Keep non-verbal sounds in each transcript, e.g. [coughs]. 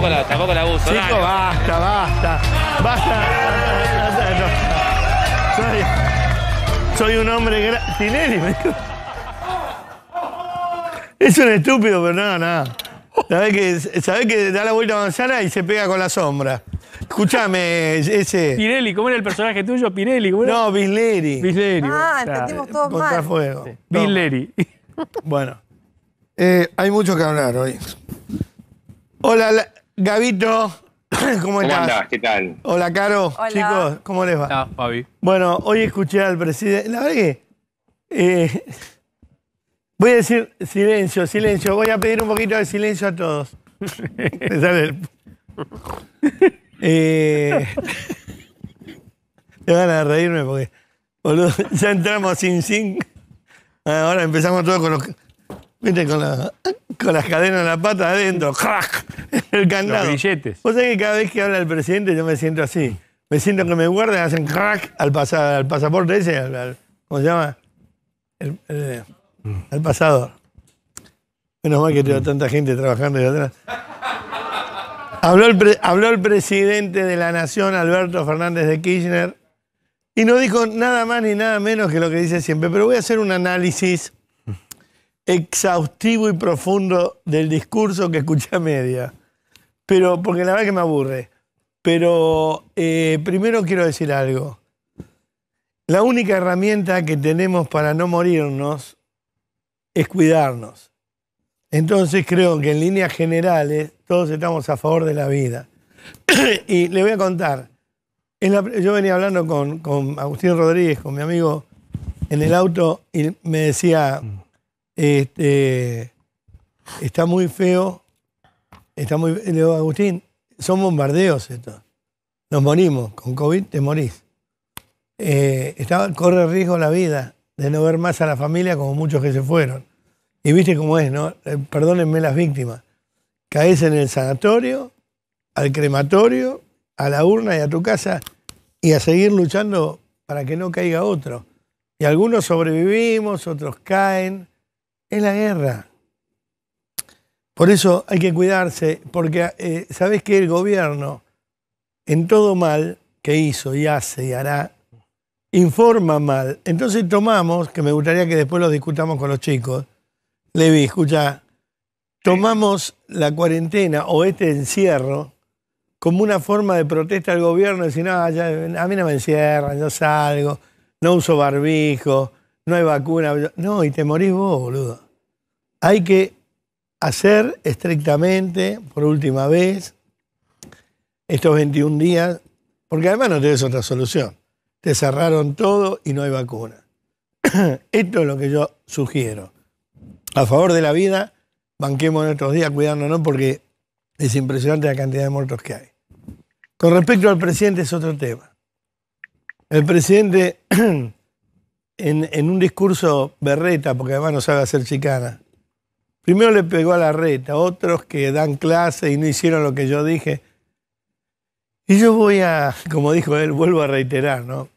tampoco la, uso. la Chico, basta, basta. Basta. soy, soy, un hombre ¿Pinelli? Es un estúpido, pero nada, nada. sabes que, sabés que da la vuelta a manzana y se pega con la sombra. Escúchame, ese. Pirelli, ¿cómo era el personaje tuyo? Pirelli, ¿cómo No, Bisleri. Bisleri. Ah, entendimos todos mal. fuego. Bisleri. Bueno. Eh, hay mucho que hablar hoy. Hola, la, Gabito, [coughs] ¿cómo, ¿Cómo estás? ¿Qué tal? Hola, Caro. Hola. Chicos, ¿cómo les va? Ah, Fabi. Bueno, hoy escuché al presidente. La verdad que. Eh, [laughs] voy a decir silencio, silencio. Voy a pedir un poquito de silencio a todos. [laughs] [laughs] Eh, me van a reírme porque. Boludo, ya entramos sin sin. Ahora empezamos todo con los. ¿Viste? Con, las cadenas en la pata adentro. [laughs] el candado. Los billetes. Vos sabés que cada vez que habla el presidente yo me siento así. Me siento que me guardan, hacen crack al, al pasaporte ese, al, ¿cómo se llama? El, eh, al pasador. Menos mal que tengo tanta gente trabajando de atrás. Habló el, habló el presidente de la Nación, Alberto Fernández de Kirchner, y no dijo nada más ni nada menos que lo que dice siempre, pero voy a hacer un análisis exhaustivo y profundo del discurso que escuché a media. Pero, porque la verdad que me aburre. Pero eh, primero quiero decir algo. La única herramienta que tenemos para no morirnos es cuidarnos. Entonces creo que en líneas generales todos estamos a favor de la vida. [clears throat] y le voy a contar. yo venía hablando con, Agustín Rodríguez, con mi amigo, en el auto y me decía, este, está muy feo Está muy. Le digo, Agustín, son bombardeos estos. Nos morimos. Con COVID te morís. Eh, estaba, corre riesgo la vida de no ver más a la familia como muchos que se fueron. Y viste cómo es, ¿no? Eh, perdónenme las víctimas. Caes en el sanatorio, al crematorio, a la urna y a tu casa y a seguir luchando para que no caiga otro. Y algunos sobrevivimos, otros caen. Es la guerra. Por eso hay que cuidarse, porque eh, sabés que el gobierno, en todo mal que hizo y hace y hará, informa mal. Entonces tomamos, que me gustaría que después lo discutamos con los chicos, Levi, escucha, tomamos la cuarentena o este encierro como una forma de protesta al gobierno, decir, no, a mí no me encierran, yo salgo, no uso barbijo, no hay vacuna. No, y te morís vos, boludo. Hay que hacer estrictamente, por última vez, estos 21 días, porque además no tenés otra solución. Te cerraron todo y no hay vacuna. [clears throat] Esto es lo que yo sugiero. A favor de la vida, banquemos nuestros días cuidándonos porque es impresionante la cantidad de muertos que hay. Con respecto al presidente es otro tema. El presidente, [clears throat] en, en un discurso berreta, porque además no sabe hacer chicana, Primero le pegó a la reta, otros que dan clase y no hicieron lo que yo dije. Y yo voy a, como dijo él, vuelvo a reiterar, ¿no?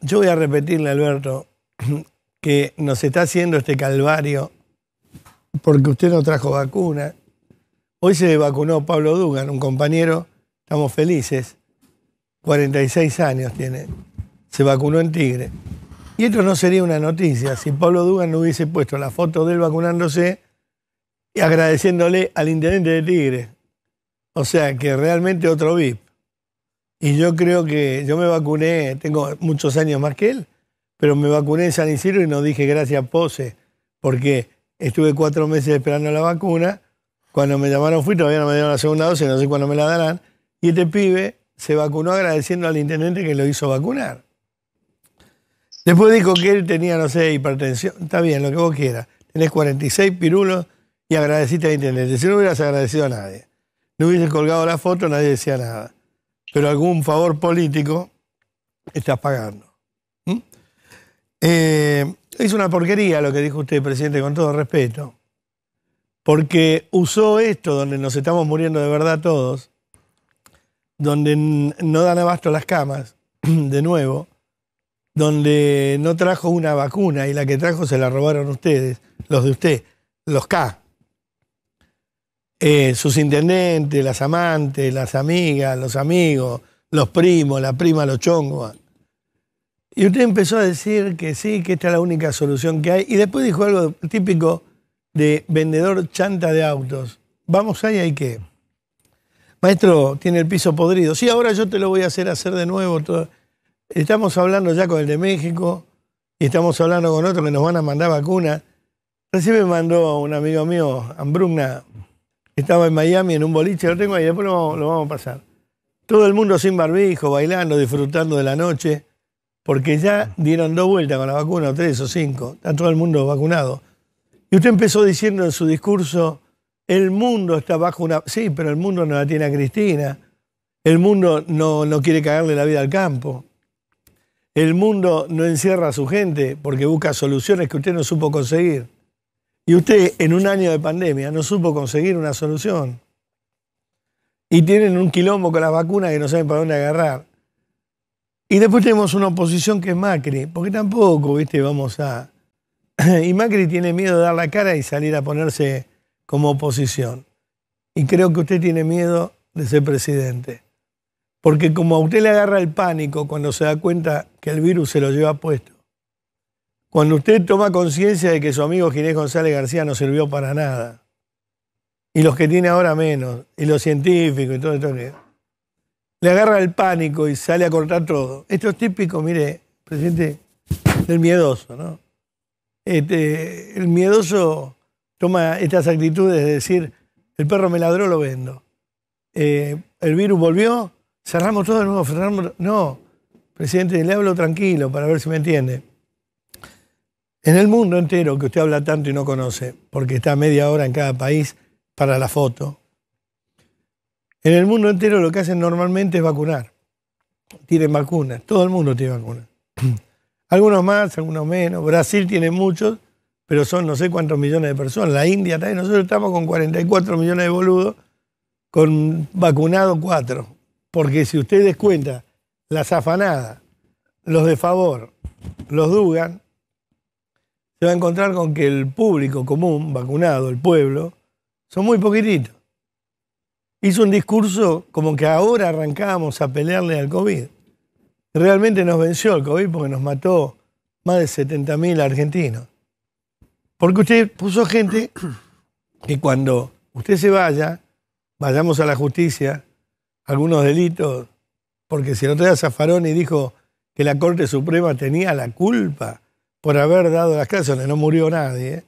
Yo voy a repetirle, Alberto, [clears throat] que nos está haciendo este calvario porque usted no trajo vacuna. Hoy se vacunó Pablo Dugan, un compañero, estamos felices, 46 años tiene, se vacunó en Tigre. Y esto no sería una noticia si Pablo Dugan no hubiese puesto la foto de él vacunándose y agradeciéndole al intendente de Tigre. O sea, que realmente otro VIP. Y yo creo que yo me vacuné, tengo muchos años más que él, pero me vacuné en San Isidro y no dije gracias Pose, porque estuve cuatro meses esperando la vacuna. Cuando me llamaron fui, todavía no me dieron la segunda dosis, no sé cuándo me la darán. Y este pibe se vacunó agradeciendo al intendente que lo hizo vacunar. Después dijo que él tenía, no sé, hipertensión. Está bien, lo que vos quieras. Tenés 46 pirulos y agradeciste a intendente. Si no hubieras agradecido a nadie, no hubieses colgado la foto, nadie decía nada. Pero algún favor político estás pagando. ¿Mm? Eh, es una porquería lo que dijo usted, presidente, con todo respeto. Porque usó esto donde nos estamos muriendo de verdad todos, donde no dan abasto las camas, [clears throat] de nuevo donde no trajo una vacuna y la que trajo se la robaron ustedes, los de usted, los K. Eh, sus intendentes, las amantes, las amigas, los amigos, los primos, la prima, los chongos. Y usted empezó a decir que sí, que esta es la única solución que hay. Y después dijo algo típico de vendedor chanta de autos. Vamos ahí, hay que. Maestro, tiene el piso podrido. Sí, ahora yo te lo voy a hacer hacer de nuevo. Estamos hablando ya con el de México y estamos hablando con otros que nos van a mandar vacunas. Recién me mandó un amigo mío, que estaba en Miami en un boliche, lo tengo ahí, después lo vamos, a pasar. Todo el mundo sin barbijo, bailando, disfrutando de la noche, porque ya dieron dos vueltas con la vacuna, o tres o cinco, está todo el mundo vacunado. Y usted empezó diciendo en su discurso, el mundo está bajo una... Sí, pero el mundo no la tiene a Cristina, el mundo no, no quiere cagarle la vida al campo. El mundo no encierra a su gente porque busca soluciones que usted no supo conseguir. Y usted en un año de pandemia no supo conseguir una solución. Y tienen un quilombo con las vacunas que no saben para dónde agarrar. Y después tenemos una oposición que es Macri, porque tampoco, viste, vamos a... [clears throat] y Macri tiene miedo de dar la cara y salir a ponerse como oposición. Y creo que usted tiene miedo de ser presidente. Porque como a usted le agarra el pánico cuando se da cuenta que el virus se lo lleva puesto, cuando usted toma conciencia de que su amigo Ginés González García no sirvió para nada, y los que tiene ahora menos, y los científicos y todo esto Le agarra el pánico y sale a cortar todo. Esto es típico, mire, presidente, del miedoso, ¿no? Este, el miedoso toma estas actitudes de decir, el perro me ladró, lo vendo. Eh, el virus volvió, cerramos todo de nuevo, Fernando. No, presidente, le hablo tranquilo para ver si me entiende. En el mundo entero que usted habla tanto y no conoce, porque está media hora en cada país para la foto, en el mundo entero lo que hacen normalmente es vacunar. Tienen vacunas, todo el mundo tiene vacunas. [clears throat] Algunos más, algunos menos. Brasil tiene muchos, pero son no sé cuántos millones de personas. La India también. Nosotros estamos con 44 millones de boludos, con vacunados cuatro porque si ustedes cuentan las afanadas, los de favor, los Dugan, se va a encontrar con que el público común, vacunado, el pueblo, son muy poquititos. Hizo un discurso como que ahora arrancábamos a pelearle al COVID. Realmente nos venció el COVID porque nos mató más de 70.000 argentinos. Porque usted puso gente que cuando usted se vaya, vayamos a la justicia, algunos delitos, porque si no otro día y dijo que la Corte Suprema tenía la culpa por haber dado las clases donde no murió nadie,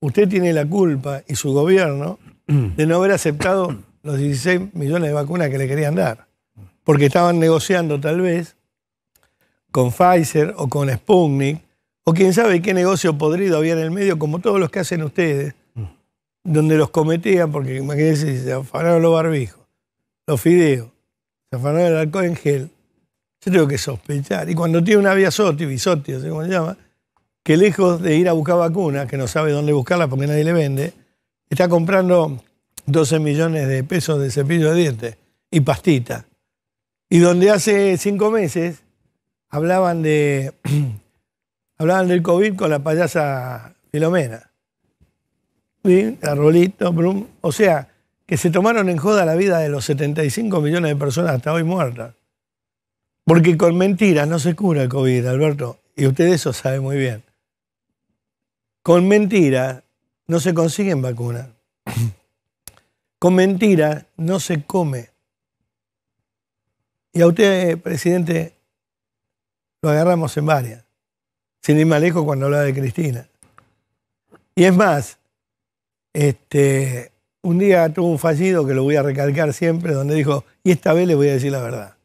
usted tiene la culpa y su gobierno de no haber aceptado los 16 millones de vacunas que le querían dar, porque estaban negociando tal vez con Pfizer o con Sputnik, o quién sabe qué negocio podrido había en el medio, como todos los que hacen ustedes, mm. donde los cometían, porque imagínense, se afanaron los barbijos los fideos, San el Arco en gel, yo tengo que sospechar. Y cuando tiene una vía Sotti, se llama, que lejos de ir a buscar vacunas, que no sabe dónde buscarla porque nadie le vende, está comprando 12 millones de pesos de cepillo de dientes y pastita. Y donde hace cinco meses hablaban de [clears throat] hablaban del COVID con la payasa Filomena. ¿Sí? Arbolito, Brum. O sea, que se tomaron en joda la vida de los 75 millones de personas hasta hoy muertas. Porque con mentiras no se cura el COVID, Alberto, y usted eso sabe muy bien. Con mentiras no se consiguen vacunas. Con mentiras no se come. Y a usted, presidente, lo agarramos en varias. Sin ir más lejos cuando hablaba de Cristina. Y es más, este, un día tuvo un fallido que lo voy a recalcar siempre, donde dijo, y esta vez le voy a decir la verdad.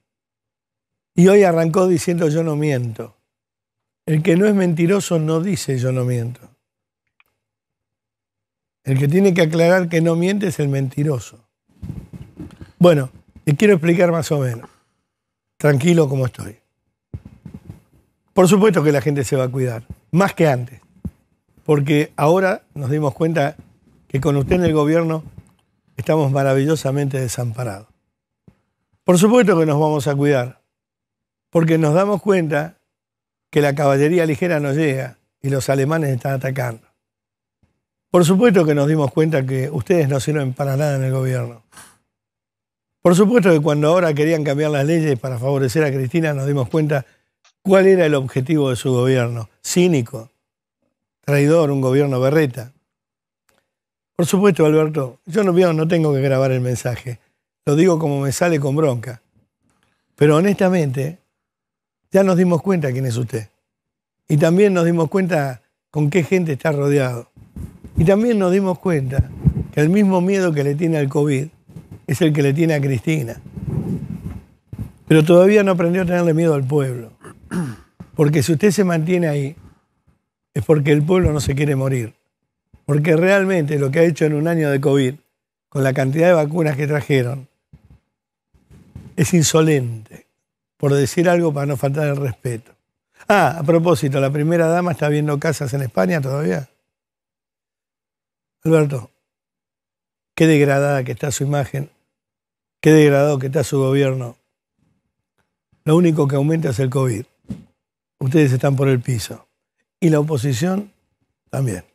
Y hoy arrancó diciendo yo no miento. El que no es mentiroso no dice yo no miento. El que tiene que aclarar que no miente es el mentiroso. Bueno, y quiero explicar más o menos. Tranquilo como estoy. Por supuesto que la gente se va a cuidar, más que antes, porque ahora nos dimos cuenta que con usted en el gobierno estamos maravillosamente desamparados. Por supuesto que nos vamos a cuidar, porque nos damos cuenta que la caballería ligera no llega y los alemanes están atacando. Por supuesto que nos dimos cuenta que ustedes no sirven para nada en el gobierno. Por supuesto que cuando ahora querían cambiar las leyes para favorecer a Cristina, nos dimos cuenta cuál era el objetivo de su gobierno. Cínico, traidor, un gobierno berreta. Por supuesto, Alberto. Yo no, no tengo que grabar el mensaje. Lo digo como me sale con bronca. Pero honestamente, ya nos dimos cuenta quién es usted. Y también nos dimos cuenta con qué gente está rodeado. Y también nos dimos cuenta que el mismo miedo que le tiene al COVID es el que le tiene a Cristina. Pero todavía no aprendió a tenerle miedo al pueblo. Porque si usted se mantiene ahí, es porque el pueblo no se quiere morir. Porque realmente lo que ha hecho en un año de COVID, con la cantidad de vacunas que trajeron, es insolente, por decir algo para no faltar el respeto. Ah, a propósito, la primera dama está viendo casas en España todavía. Alberto, qué degradada que está su imagen, qué degradado que está su gobierno. Lo único que aumenta es el COVID. Ustedes están por el piso. Y la oposición también.